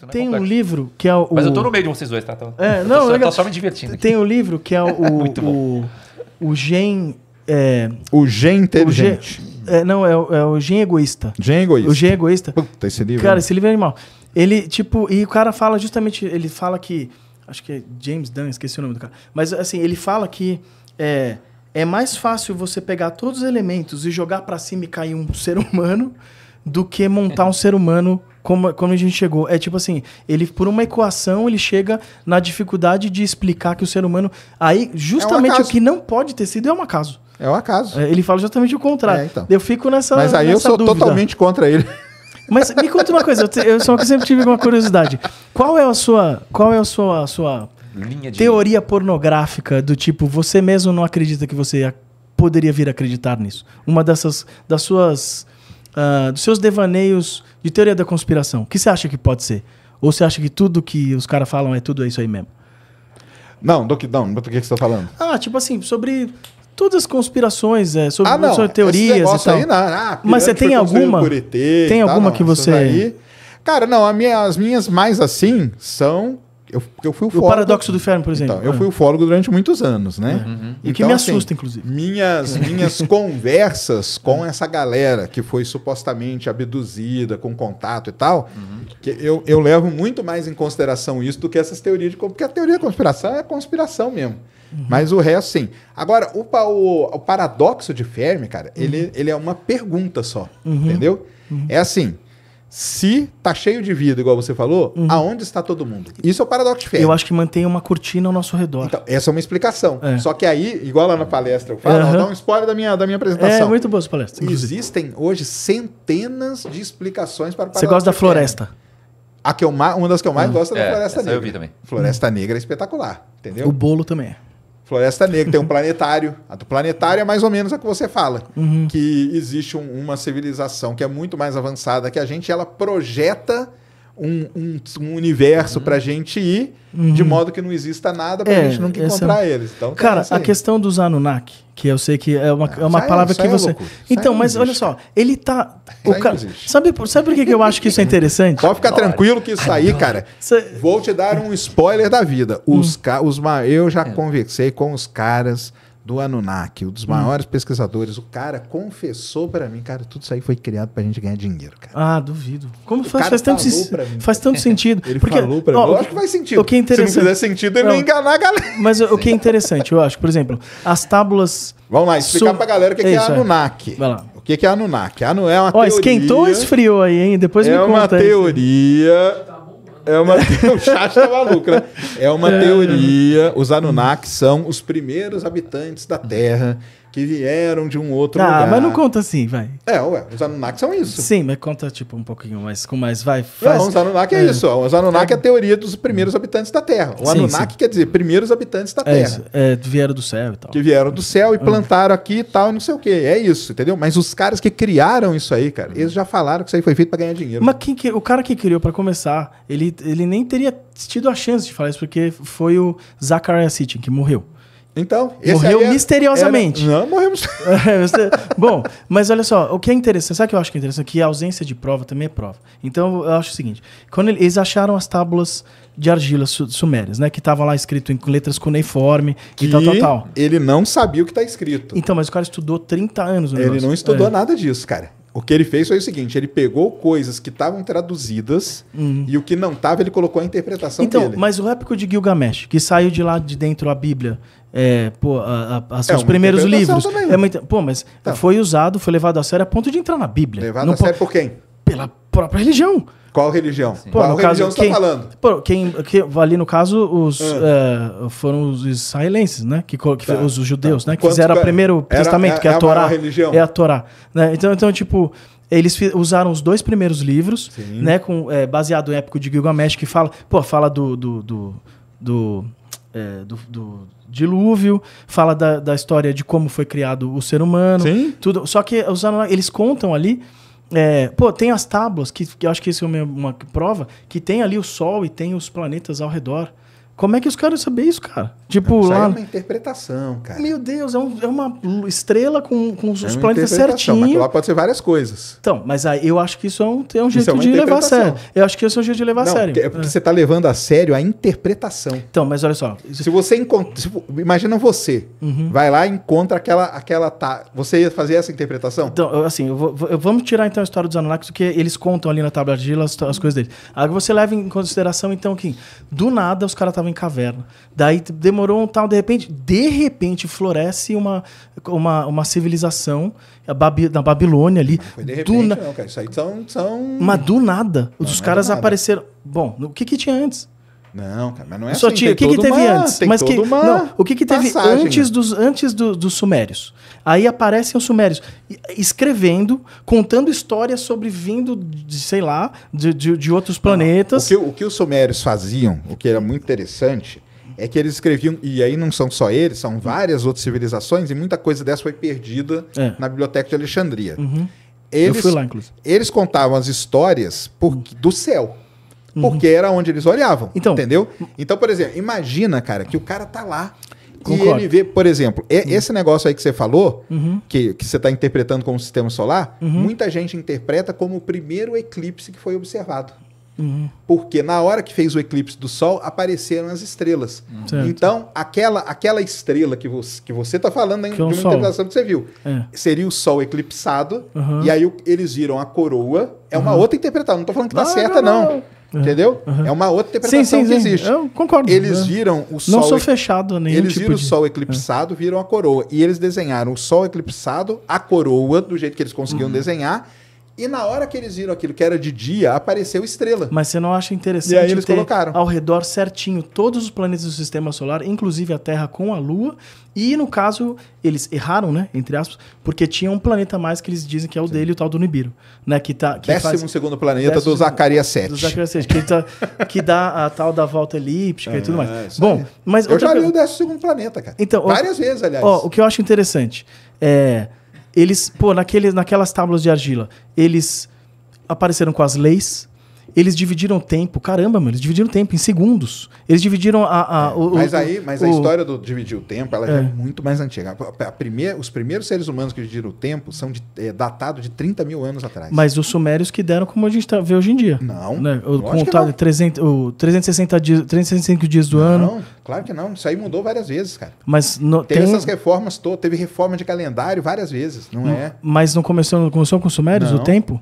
É tem um livro que é o. Mas eu tô no meio de vocês dois, tá? Tô, é, não, tô, só, tô só me divertindo. Aqui. Tem um livro que é o. o, o Gen. É, o Gen Inteligente. O gen, é, não, é, é o Gen Egoísta. Gen Egoísta. O Gen Egoísta. Puta, esse livro. É cara, esse livro é animal. Ele, tipo, e o cara fala justamente. Ele fala que. Acho que é James Dunn, esqueci o nome do cara. Mas, assim, ele fala que. É, é mais fácil você pegar todos os elementos e jogar para cima e cair um ser humano do que montar um ser humano como, como a gente chegou. É tipo assim, ele por uma equação ele chega na dificuldade de explicar que o ser humano. Aí, justamente é um o que não pode ter sido é um acaso. É um acaso. É, ele fala justamente o contrário. É, então. Eu fico nessa. Mas aí nessa eu sou dúvida. totalmente contra ele. Mas me conta uma coisa, eu, só que sempre tive uma curiosidade. Qual é a sua. Qual é a sua. A sua de... Teoria pornográfica do tipo, você mesmo não acredita que você poderia vir a acreditar nisso. Uma dessas das suas uh, dos seus devaneios de teoria da conspiração, o que você acha que pode ser? Ou você acha que tudo que os caras falam é tudo isso aí mesmo? Não, do que, não, do que você está falando? Ah, tipo assim, sobre todas as conspirações, é, sobre, ah, não, sobre teorias e tal. Aí, não, ah, Mas você tem alguma? ET, tem alguma não, que você... Daí... Cara, não, minha, as minhas mais assim são eu, eu fui ufólogo. O paradoxo do Fermi, por exemplo. Então, eu fui ufólogo ah. durante muitos anos, né? Uhum. Então, e que então, me assim, assusta, assim, inclusive. Minhas, minhas conversas com essa galera que foi supostamente abduzida, com contato e tal, uhum. que eu, eu levo muito mais em consideração isso do que essas teorias de Porque a teoria da conspiração é conspiração mesmo. Uhum. Mas o resto, sim. Agora, o, o, o paradoxo de Fermi, cara, ele, uhum. ele é uma pergunta só. Uhum. Entendeu? Uhum. É assim. Se tá cheio de vida, igual você falou, uhum. aonde está todo mundo? Isso é o paradoxo de Fermi. Eu acho que mantém uma cortina ao nosso redor. Então, essa é uma explicação. É. Só que aí, igual lá na palestra, eu falo, uhum. dar um spoiler da minha, da minha apresentação. É muito boa essa palestra. Inclusive. Existem hoje centenas de explicações para o paradoxo Você gosta da floresta? A que eu, uma das que eu mais uhum. gosto é da é, Floresta é, Negra. eu vi também. Floresta Negra é espetacular, entendeu? O bolo também é. Floresta Negra, tem um planetário. A do planetário é mais ou menos a que você fala. Uhum. Que existe um, uma civilização que é muito mais avançada que a gente, ela projeta um, um, um universo uhum. pra gente ir, uhum. de modo que não exista nada pra é, gente nunca é encontrar eles. Então, tá Cara, a questão dos Anunnaki, que eu sei que é uma, ah, é uma é palavra é, que você. então, mas olha só, ele tá. O ca... Sabe, sabe por que, que eu acho que isso é interessante? Pode ficar tranquilo que isso aí, cara. Vou te dar um spoiler da vida. Os, hum. ca... os ma... Eu já é. conversei com os caras do Anunnaki, um dos hum. maiores hum. pesquisadores, o cara confessou para mim, cara, tudo isso aí foi criado pra gente ganhar dinheiro, cara. Ah, duvido. Como faz, faz tanto, mim, faz tanto sentido? ele Porque, falou pra ó, mim. Eu acho que faz sentido. O que é interessante, Se não fizer sentido, ele não, enganar a galera. Mas o, o que é interessante, eu acho, por exemplo, as tábulas... Vamos lá, explicar sub... pra galera o que, é, que é, é Anunnaki. Vai lá. O que é Anunnaki? Anu é uma ó, teoria... Esquentou ou esfriou aí, hein? Depois é me conta. É uma teoria é uma o chat tá maluco, né? É uma é. teoria. Os Anunnaki são os primeiros habitantes da Terra que vieram de um outro lugar. Ah, mas não conta assim, vai. É, ué, os Anunnaki são isso. Sim, mas conta tipo um pouquinho mais, com mais, vai. Faz... Não, os Anunnaki é, é isso. Os Anunnaki é. é. a teoria dos primeiros habitantes da Terra. O Anunnaki quer dizer primeiros habitantes da é Terra. Isso. É, vieram do céu e tal. Que vieram do céu e ah. plantaram aqui e tal, e não sei o quê. É isso, entendeu? Mas os caras que criaram isso aí, cara, eles já falaram que isso aí foi feito para ganhar dinheiro. Mas quem que, o cara que criou para começar, ele, ele nem teria tido a chance de falar isso, porque foi o Zachariah Sitchin que morreu. Então, morreu é- misteriosamente. Era... É, não, morremos. É, Bom, mas olha só, o que é interessante, sabe o que eu acho que é interessante? Que a ausência de prova também é prova. Então, eu acho o seguinte: quando eles acharam as tábuas de argila sumérias, né? Que estavam lá escrito em letras cuneiforme que e tal, tal, tal. Ele não sabia o que está escrito. Então, mas o cara estudou 30 anos. né? ele não estudou é. nada disso, cara. O que ele fez foi o seguinte: ele pegou coisas que estavam traduzidas uhum. e o que não estava ele colocou a interpretação então, dele. Então, mas o épico de Gilgamesh, que saiu de lá de dentro a Bíblia, é, pô, a, a, a é, seus é primeiros livros. Também. É muito, pô, mas então. foi usado, foi levado a sério a ponto de entrar na Bíblia. Levado não a sério por quem? Pela própria religião. Qual religião? Pô, Qual religião caso, você está falando? Pô, quem, que, ali no caso os, É, foram os israelenses, né? Que, que tá, os, os, judeus, tá. né? Que fizeram o é? primeiro era, testamento, é- que é a, é a Torá. É a Torá. Né? Então, então, tipo, eles usaram os dois primeiros livros, Sim. né? Com, é, baseado no épico de Gilgamesh, que fala, pô, fala do, do, do, do é, do, do, dilúvio, fala da, da história de como foi criado o ser humano, Sim. tudo. Só que usando eles contam ali é, pô, tem as tábuas, que, que acho que isso é uma, uma prova, que tem ali o Sol e tem os planetas ao redor. Como é que os caras sabem isso, cara? Tipo, isso é lá. É uma interpretação, cara. Meu Deus, é, um, é uma estrela com, com os é planetas certinho. lá pode ser várias coisas. Então, mas aí eu acho que isso é um, é um é jeito é de levar a sério. Eu acho que isso é um jeito de levar Não, a sério. É porque você está levando a sério a interpretação. Então, mas olha só. Se você encontra. imagina você. Uhum. Vai lá e encontra aquela. aquela tá, você ia fazer essa interpretação? Então, assim, eu vou, eu, vamos tirar então a história dos Anunnakis, porque eles contam ali na tabela de argila as, as, coisas deles. Aí você leva em consideração, então, que do nada os caras tá estava em caverna. Daí demorou um tal, de repente, de repente floresce uma, uma, uma civilização a Babi, na Babilônia ali. Ah, foi de repente, na... não, cara. Isso aí são. são... Mas do nada. Não, os não é caras nada. apareceram. Bom, o que, que tinha antes? Não, cara, mas não é Só assim. Tinha, o que, que teve uma, antes? mas que, não, o que, que teve passagem. antes, né? dos, antes do, dos sumérios? Aí aparecem os sumérios escrevendo, contando histórias sobre vindo de, sei lá, de, de, de outros planetas. O que, o que os sumérios faziam, o que era muito interessante, é que eles escreviam, e aí não são só eles, são várias outras civilizações, e muita coisa dessa foi perdida é. na Biblioteca de Alexandria. Uhum. Eles, Eu fui lá, inclusive. Eles contavam as histórias por, uhum. do céu. Porque uhum. era onde eles olhavam. Então, entendeu? Então, por exemplo, imagina, cara, que o cara tá lá. Concordo. E ele vê, por exemplo, uhum. esse negócio aí que você falou, uhum. que, que você está interpretando como sistema solar, uhum. muita gente interpreta como o primeiro eclipse que foi observado. Uhum. Porque na hora que fez o eclipse do Sol, apareceram as estrelas. Uhum. Então, aquela, aquela estrela que você, que você tá falando em, é um de uma sol. interpretação que você viu, é. seria o Sol eclipsado, uhum. e aí eles viram a coroa. É uma outra interpretação, não estou falando que está certa, não. não. não. É. Entendeu? Uhum. É uma outra interpretação sim, sim, que sim. existe. Eu concordo. Eles né? viram o sol. Não sou fechado nem. Eles tipo viram de... o sol é. eclipsado, viram a coroa. E eles desenharam o sol eclipsado, a coroa, do jeito que eles conseguiam uhum. desenhar e na hora que eles viram aquilo que era de dia, apareceu estrela. Mas você não acha interessante e aí eles colocaram. ao redor certinho todos os planetas do sistema solar, inclusive a Terra com a Lua. E no caso, eles erraram, né? Entre aspas, porque tinha um planeta mais que eles dizem que é o Sim. dele, o tal do Nibiru. Né? Que tá, que Décimo faz... segundo planeta Décimo do Zacarias 7. Do Zacarias 7, que, tá, que dá a tal da volta elíptica e é, tudo mais. Bom, aí. mas. Eu já li o décimo segundo planeta, cara. Então, Várias vezes, aliás. Ó, o que eu acho interessante é eles, pô, naqueles naquelas tábuas de argila, eles apareceram com as leis, eles dividiram tempo, caramba, mano, eles dividiram tempo em segundos. Eles dividiram a. a é, o, mas aí, mas o, a história do dividir o tempo ela é, é muito mais antiga. A, a primeir, os primeiros seres humanos que dividiram o tempo são de, é, datados de 30 mil anos atrás. Mas os sumérios que deram como a gente tá, vê hoje em dia. Não. Né? O contado 300, o 360 dias, 365 dias do não, ano. Não, claro que não. Isso aí mudou várias vezes, cara. Mas no, teve tem... essas reformas todas, teve reforma de calendário várias vezes, não, não hum, é? Mas não começou, começou com os sumérios não. o tempo?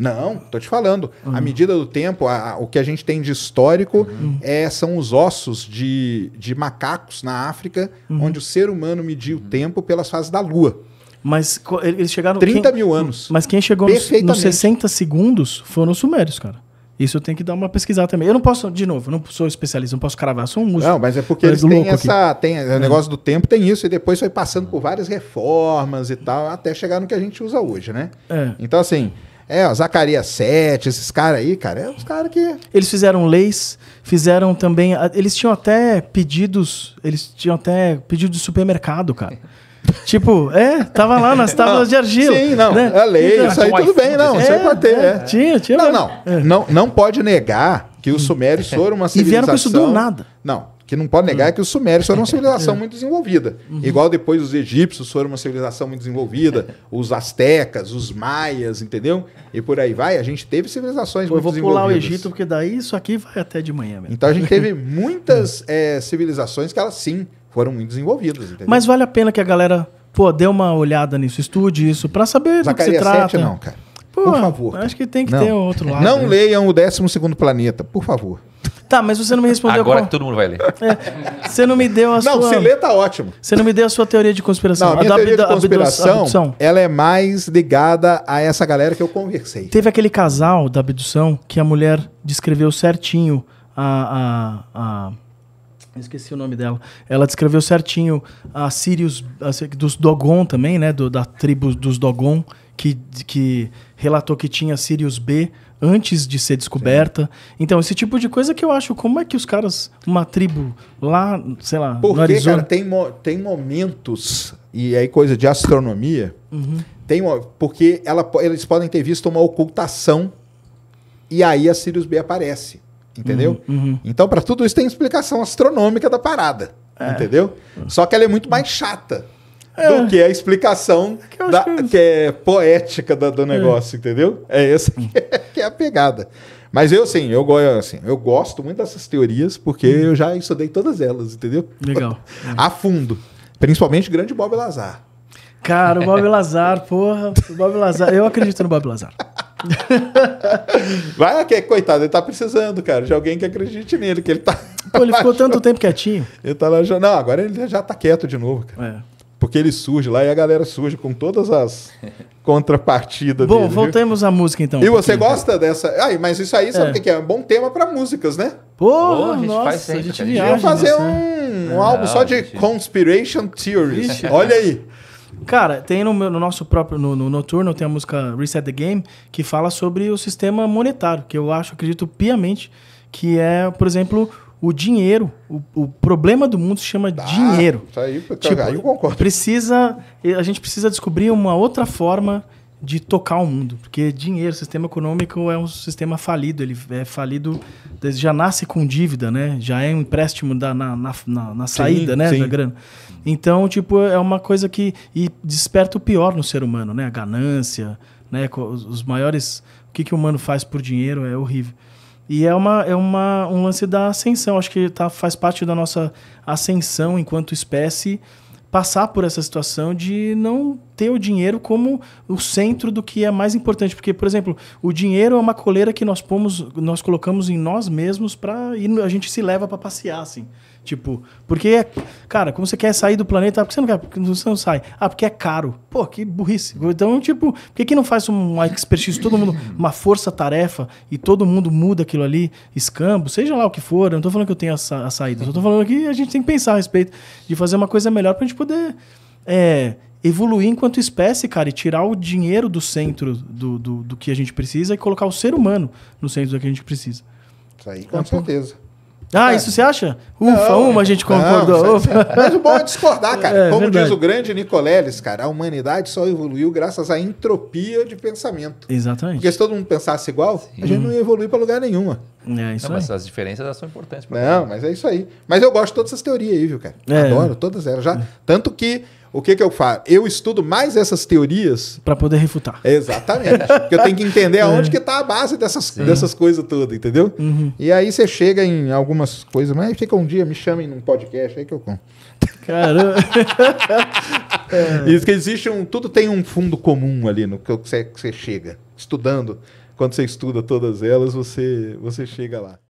Não, tô te falando. Uhum. A medida do tempo, a, a, o que a gente tem de histórico uhum. é, são os ossos de, de macacos na África, uhum. onde o ser humano mediu o uhum. tempo pelas fases da Lua. Mas eles chegaram. 30 quem, mil anos. Mas quem chegou nos, nos 60 segundos foram os sumérios, cara. Isso eu tenho que dar uma pesquisada também. Eu não posso, de novo, não sou especialista, não posso cravar, sou um músico. Não, mas é porque eles têm essa. Tem, o é. Uhum. negócio do tempo tem isso, e depois foi passando por várias reformas e tal, até chegar no que a gente usa hoje, né? É. Então, assim, é, ó, Zacarias 7, esses caras aí, cara, é os caras que. Eles fizeram leis, fizeram também. Eles tinham até pedidos. Eles tinham até pedido de supermercado, cara. Tipo, é, tava lá nas tábuas de argila. Sim, não, né? a é lei, então, isso aí tudo bem, não, é, isso aí é é, pode ter. É, é. Tinha, tinha. Não, não, é. não, não pode negar que os sumérios foram uma civilização... E vieram com isso do nada. Não, que não pode negar hum. que os sumérios foram uma civilização muito desenvolvida. Uhum. Igual depois os egípcios foram uma civilização muito desenvolvida, os astecas, os maias, entendeu? E por aí vai, a gente teve civilizações Pô, muito desenvolvidas. Eu vou pular o Egito, porque daí isso aqui vai até de manhã mesmo. Então a gente teve muitas é, civilizações que elas sim foram muito desenvolvidas. Entendeu? Mas vale a pena que a galera pô, dê uma olhada nisso, estude isso, para saber Zacaria do que se trata. 7, não, cara. Pô, por favor. Acho que tem que não. ter outro lado. Não né? leiam o 12 Planeta, por favor. Tá, mas você não me respondeu. Agora qual... que todo mundo vai ler. É, você não me deu a não, sua. Não, se ler tá ótimo. Você não me deu a sua teoria de conspiração. Não, a minha teoria de conspiração, abdução. ela é mais ligada a essa galera que eu conversei. Teve aquele casal da abdução que a mulher descreveu certinho a, a, a esqueci o nome dela. Ela descreveu certinho a Sirius a, dos Dogon também, né? Do, da tribo dos Dogon, que, que relatou que tinha Sirius B antes de ser descoberta. Sim. Então, esse tipo de coisa que eu acho, como é que os caras, uma tribo lá, sei lá, Porque, no Arizona... cara, tem, mo tem momentos, e aí coisa de astronomia, uhum. tem porque ela, eles podem ter visto uma ocultação e aí a Sirius B aparece, entendeu? Uhum, uhum. Então, para tudo isso tem explicação astronômica da parada, é. entendeu? Uhum. Só que ela é muito mais chata é. do que a explicação que, da, que, é que é poética do é. negócio, é. entendeu? É essa que é, que é, a pegada. Mas eu, sim, eu, assim, eu gosto muito dessas teorias porque hum. eu já estudei todas elas, entendeu? Legal. a fundo. Principalmente o grande Bob Lazar. Cara, o Bob Lazar, porra. O Bob Lazar. Eu acredito no Bob Lazar. Vai, que coitado, ele tá precisando, cara, de alguém que acredite nele, que ele tá. Pô, ele ficou tanto tempo quietinho. Ele tá lá, não, agora ele já tá quieto de novo, cara. É. Porque ele surge lá e a galera surge com todas as contrapartidas Bom, dele, voltemos viu? à música então. E um você gosta tá- dessa. Ai, mas isso aí, sabe é. o é. que é? Um bom tema para músicas, né? Pô, Pô a gente nossa, faz sempre, a gente viaja, Vamos fazer nossa. um, um Não, álbum só de gente... Conspiration Theories. Olha aí. Cara, tem no, meu, no nosso próprio no, no, Noturno, tem a música Reset the Game, que fala sobre o sistema monetário, que eu acho, acredito piamente, que é, por exemplo, o dinheiro, o, o, problema do mundo se chama ah, dinheiro. Isso aí, tipo, aí eu concordo. Precisa, a gente precisa descobrir uma outra forma de tocar o mundo, porque dinheiro, sistema econômico é um sistema falido, ele é falido, já nasce com dívida, né? Já é um empréstimo da, na, na, na, na saída, sim, né, sim. da grana. Então, tipo, é uma coisa que e desperta o pior no ser humano, né? A ganância, né? Os, os maiores, o que, que o humano faz por dinheiro é horrível. E é, uma, é uma, um lance da ascensão. Acho que tá, faz parte da nossa ascensão enquanto espécie passar por essa situação de não ter o dinheiro como o centro do que é mais importante, porque por exemplo, o dinheiro é uma coleira que nós pomos, nós colocamos em nós mesmos para e a gente se leva para passear assim. Tipo, porque, é, cara, como você quer sair do planeta, ah, porque você não quer, porque você não sai. Ah, porque é caro. Pô, que burrice. Então, tipo, por que, que não faz uma expertise, todo mundo, uma força-tarefa e todo mundo muda aquilo ali, escambo, seja lá o que for. Eu não tô falando que eu tenho a saída. saídas, eu tô falando que a gente tem que pensar a respeito de fazer uma coisa melhor pra gente poder. É, evoluir enquanto espécie, cara, e tirar o dinheiro do centro do, do, do, que a gente precisa e colocar o ser humano no centro do que a gente precisa. Isso aí, é com é, certeza. Ah, é. isso você acha? Ufa, não, uma é. a gente concordou. Não, mas o bom é discordar, cara. É, é Como verdade. diz o grande Nicoleles, cara, a humanidade só evoluiu graças à entropia de pensamento. Exatamente. Porque se todo mundo pensasse igual, Sim. a gente não ia evoluir para lugar nenhuma. É isso não, aí. Mas as diferenças são importantes. Não, mim. mas é isso aí. Mas eu gosto de todas essas teorias aí, viu, cara? É. Adoro todas elas. Já, é. Tanto que o que, que eu faço? Eu estudo mais essas teorias. Para poder refutar. Exatamente. Porque eu tenho que entender é. aonde é. que está a base dessas, dessas coisas todas, entendeu? Uhum. E aí você chega em algumas coisas, mas fica um dia, me chamem num podcast, aí que eu conto. Caramba! É. é. Isso que existe um. Tudo tem um fundo comum ali no que você, que você chega. Estudando. Quando você estuda todas elas, você, você chega lá.